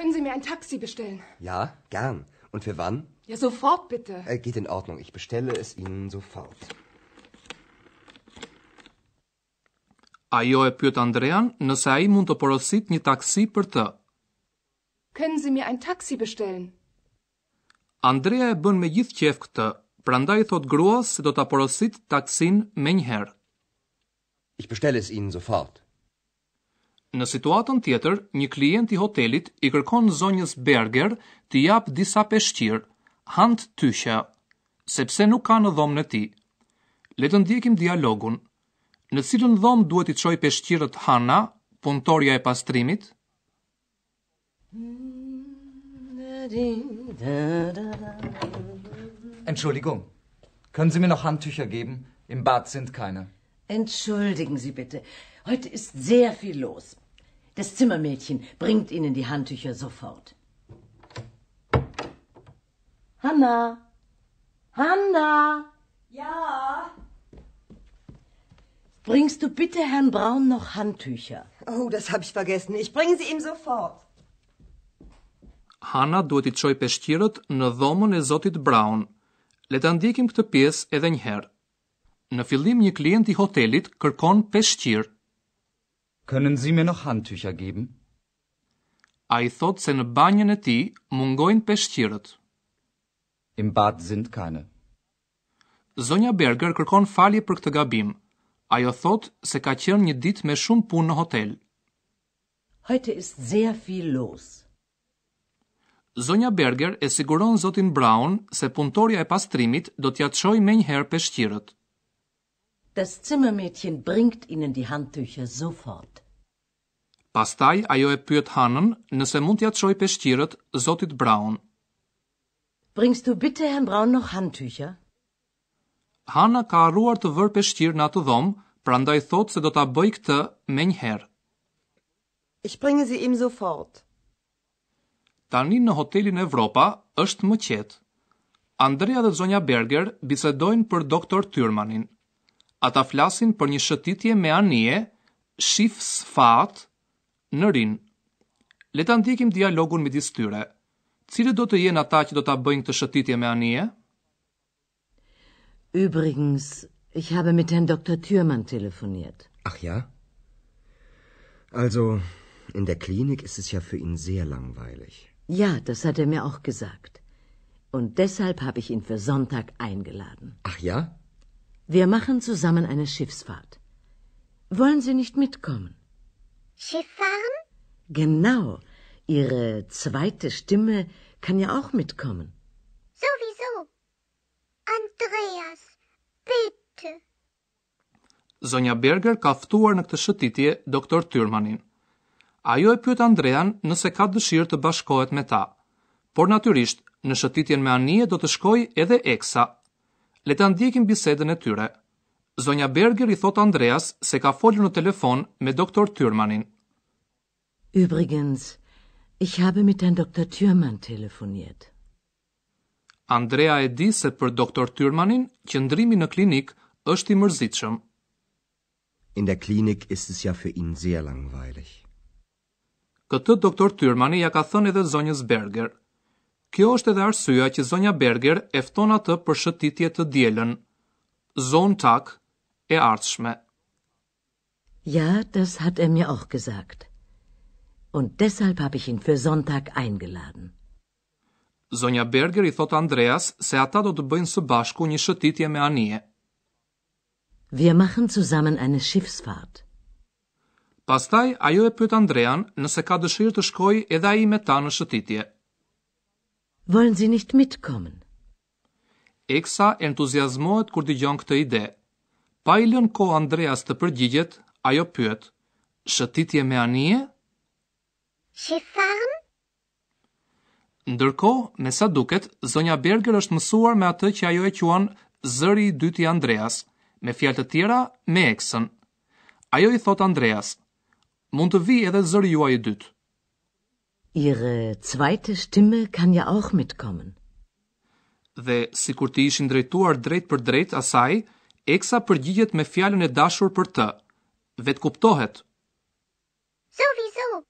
Können Sie mir ein Taxi bestellen? Ja, gern. Und für wann? Ja, sofort bitte. Äh, geht in Ordnung. Ich bestelle es Ihnen sofort. Ajo e pyet Andrean nëse ai mund të porosit një taksi për të. Können Sie mir ein Taxi bestellen? Andrea e bën me gjithë qejf këtë, prandaj i thot gruas se do ta porosit taksin më njëherë. herë. Ich bestelle es Ihnen sofort. Në situatën tjetër, një klient i hotelit i kërkon zonjës Berger të jap disa peshqir, hand tysha, sepse nuk ka në dhomën e tij. Le të ndjekim dialogun. Në cilën dhomë duhet i çojë peshqirët Hana, puntorja e pastrimit? Entschuldigung. Können Sie mir noch Handtücher geben? Im Bad sind keine. Entschuldigen Sie bitte. Heute ist sehr viel los. Das Zimmermädchen bringt ihnen die Handtücher sofort. Hanna. Hanna. Ja. Bringst du bitte Herrn Braun noch Handtücher? Oh, das habe ich vergessen. Ich bringe sie ihm sofort. Hanna duhet i çoj peshqirët në dhomën e Zotit Braun. Le ta ndjekim këtë pjesë edhe një herë. Në fillim një klient i hotelit kërkon peshqirë. Können Sie mir noch Handtücher geben? A i thot se në banjën e ti mungojnë peshqirët. Im bad sind keine. Zonja Berger kërkon falje për këtë gabim. Ajo thot se ka qenë një ditë me shumë punë në hotel. Heute ist sehr viel los. Zonja Berger e siguron zotin Brown se punëtorja e pastrimit do t'ja çojë menjëherë peshqirët. Das Zimmermädchen bringt ihnen die Handtücher sofort. Pastaj ajo e pyet Hanën, nëse mund t'ia çojë peshqirët zotit Brown. Bringst du bitte Herrn Braun noch Handtücher? Hana ka harruar të vër peshqir në atë dhomë, prandaj thot se do ta bëj këtë menjëherë. Ich bringe sie ihm sofort. Tani në hotelin Evropa është më qetë. Andrea dhe Zonja Berger bisedojnë për doktor Tyrmanin ata flasin për një shëtitje me anije, shif sfat, në rinë. Le ta ndjekim dialogun midis tyre. Cile do të jenë ata që do ta bëjnë këtë shëtitje me anije? Übrigens, ich habe mit Herrn Dr. Thürmann telefoniert. Ach ja? Also, in der Klinik ist es ja für ihn sehr langweilig. Ja, das hat er mir auch gesagt. Und deshalb habe ich ihn für Sonntag eingeladen. Ach ja? Ja. Wir machen zusammen eine Schiffsfahrt. Wollen Sie nicht mitkommen? Schiff fahren? Genau. Ihre zweite Stimme kann ja auch mitkommen. Sowieso. Andreas, bitte. Zonja Berger ka ftuar në këtë shëtitje doktor Tyrmanin. Ajo e pyet Andrean nëse ka dëshirë të bashkohet me ta. Por natyrisht, në shëtitjen me Anie do të shkojë edhe Eksa le ta ndjekim bisedën e tyre. Zonja Berger i thot Andreas se ka folur në telefon me doktor Tyrmanin. Übrigens, ich habe mit Herrn Doktor Tyrman telefoniert. Andrea e di se për doktor Tyrmanin, qëndrimi në klinik është i mërzitshëm. In der Klinik ist es ja für ihn sehr langweilig. Këtë doktor Tyrmani ja ka thënë edhe zonjës Berger. Kjo është edhe arsyeja që zonja Berger efton atë për shëtitje të dielën. Zon tak e artshme. Ja, das hat er mir auch gesagt. Und deshalb habe ich ihn für Sonntag eingeladen. Zonja Berger i thot Andreas se ata do të bëjnë së bashku një shëtitje me anije. Wir machen zusammen eine Schiffsfahrt. Pastaj ajo e pyet Andrean nëse ka dëshirë të shkojë edhe ai me ta në shëtitje. Wollen Sie nicht mitkommen? Eksa entuziazmohet kur dëgjon këtë ide. Pa i lënë kohë Andreas të përgjigjet, ajo pyet: "Shëtitje me anije?" Shifarm? Ndërkohë, me sa duket, zonja Berger është mësuar me atë që ajo e quan zëri i dytë i Andreas, me fjalë të tjera, me eksën. Ajo i thot Andreas: "Mund të vi edhe zëri juaj i dytë." Ihre zweite Stimme kann ja auch mitkommen. Dhe si kur ti ishin drejtuar drejt për drejt asaj, Eksa përgjigjet me fjallën e dashur për të. Vetë kuptohet. Sofi, Sofi.